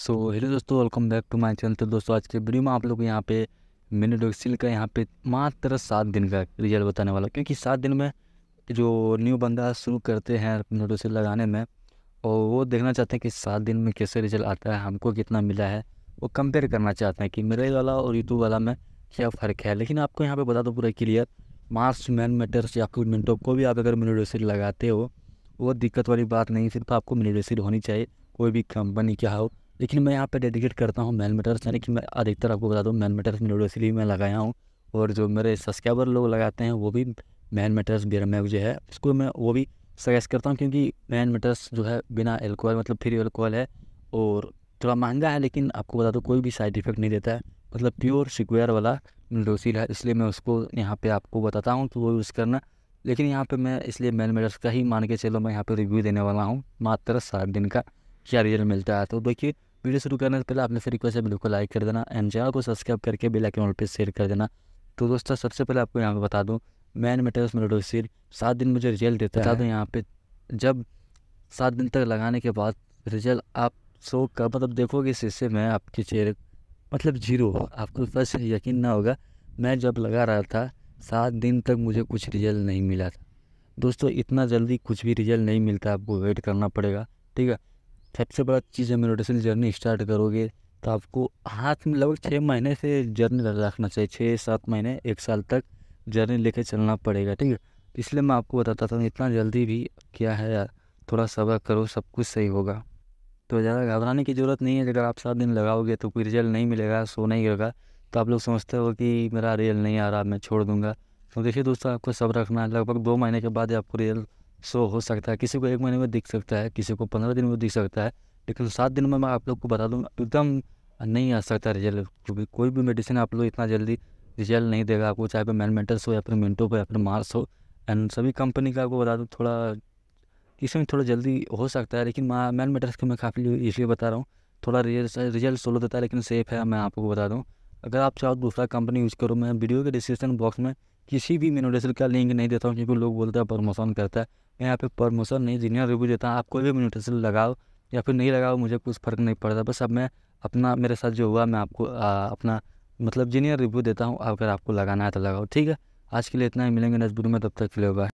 सो hello दोस्तों welcome back to my channel तो दोस्तों आज के वीडियो में आप लोग यहाँ पे मिनी डोक्सिल का यहाँ पे मात्र सात दिन का रिजल्ट बताने वाला क्योंकि सात दिन में जो न्यू बंदा शुरू करते हैं मिनी लगाने में और वो देखना चाहते हैं कि सात दिन में कैसे रिजल्ट आता है हमको कितना मिला है वो कंपेयर करना चाहते हैं कि मेरे वाला और यूट्यूब वाला में क्या फ़र्क है लेकिन आपको यहाँ पर बता दो पूरा क्लियर मार्स मैन मेटर्स या फिर मिनटों को भी आप अगर मिनी लगाते हो वो दिक्कत वाली बात नहीं सिर्फ आपको मिनी होनी चाहिए कोई भी कंपनी क्या हो लेकिन मैं यहाँ पे डेडिकेट करता हूँ मैन मेटर्स यानी कि मैं अधिकतर आपको बता दूँ मैन मीटर्स मेरे इसलिए मैं लगाया हूँ और जो मेरे सब्सक्राइबर लोग लगाते हैं वो भी मैन मीटर्स बियर मैग जो है उसको मैं वो भी सजेस्ट करता हूँ क्योंकि मैन मेटर्स जो है बिना एल्कोहल मतलब फ्री एल्कोहल है और थोड़ा महंगा है लेकिन आपको बता दो कोई भी साइड इफेक्ट नहीं देता है मतलब प्योर सिक्वेयर वाला मिलडोसिल है इसलिए मैं उसको यहाँ पे आपको बताता हूँ कि वो यूज़ करना लेकिन यहाँ पे मैं इसलिए मैन मेडर्स का ही मान के चलो मैं यहाँ पे रिव्यू देने वाला हूँ मात्र सात दिन का क्या रिजल्ट मिलता है तो देखिए वीडियो शुरू करने से पहले आपने फिर रिक्वेस्ट है वीडियो को लाइक कर देना एंड चैनल को सब्सक्राइब करके बेल आइकन पे शेयर कर देना तो दोस्तों सबसे पहले आपको यहाँ पे बता दूँ मैन मेटेरियल्स मेरोडोसिल सात दिन मुझे रिजल्ट देता है बता दूँ यहाँ पे जब सात दिन तक लगाने के बाद रिजल्ट आप सो का मतलब देखोगे हिस्से में आपके चेहरे मतलब जीरो आपको फर्स्ट यकीन ना होगा मैं जब लगा रहा था सात दिन तक मुझे कुछ रिजल्ट नहीं मिला था दोस्तों इतना जल्दी कुछ भी रिजल्ट नहीं मिलता आपको वेट करना पड़ेगा ठीक है सबसे बड़ा चीज़ है मेडिटेशन जर्नी स्टार्ट करोगे तो आपको हाथ में लगभग छः महीने से जर्नी रखना चाहिए छः सात महीने एक साल तक जर्नी लेके चलना पड़ेगा ठीक है इसलिए मैं आपको बताता था इतना जल्दी भी क्या है यार थोड़ा सबक करो सब कुछ सही होगा तो ज़्यादा घबराने की ज़रूरत नहीं है अगर आप सात दिन लगाओगे तो कोई रिजल्ट नहीं मिलेगा सो नहीं होगा तो आप लोग समझते हो कि मेरा रिजल्ट नहीं आ रहा मैं छोड़ दूंगा तो देखिए दोस्तों आपको सब रखना है लगभग दो महीने के बाद आपको रिजल्ट सो हो सकता है किसी को एक महीने में दिख सकता है किसी को पंद्रह दिन में दिख सकता है लेकिन सात दिन में मैं आप लोग को बता दूँ एकदम नहीं आ सकता रिजल्ट क्योंकि कोई भी मेडिसिन आप लोग इतना जल्दी रिजल्ट नहीं देगा आपको चाहे मैन मेटल्स हो या फिर मिनटो पर या फिर मार्स हो एंड सभी कंपनी का आपको बता दूँ थोड़ा इसमें थोड़ा जल्दी हो सकता है लेकिन मैन मेटर्स के मैं काफ़ी इसलिए बता रहा हूँ थोड़ा रिजल्ट रिजल्ट सोलो देता है लेकिन सेफ़ है मैं आपको बता दूँ अगर आप चाहो दूसरा कंपनी यूज़ करो मैं वीडियो के डिस्क्रिप्शन बॉक्स में किसी भी मिनोडेसर का लिंक नहीं देता हूँ क्योंकि लोग बोलते हैं प्रमोशन करता है यहाँ पे प्रमोशन नहीं जीनियर रिव्यू देता आप कोई भी म्यूटेशन लगाओ या फिर नहीं लगाओ मुझे कुछ फ़र्क नहीं पड़ता बस अब मैं अपना मेरे साथ जो हुआ मैं आपको आ, अपना मतलब जीनियर रिव्यू देता हूँ अगर आपको लगाना है तो लगाओ ठीक है आज के लिए इतना ही मिलेंगे नेक्स्ट में तब तक फिलहाल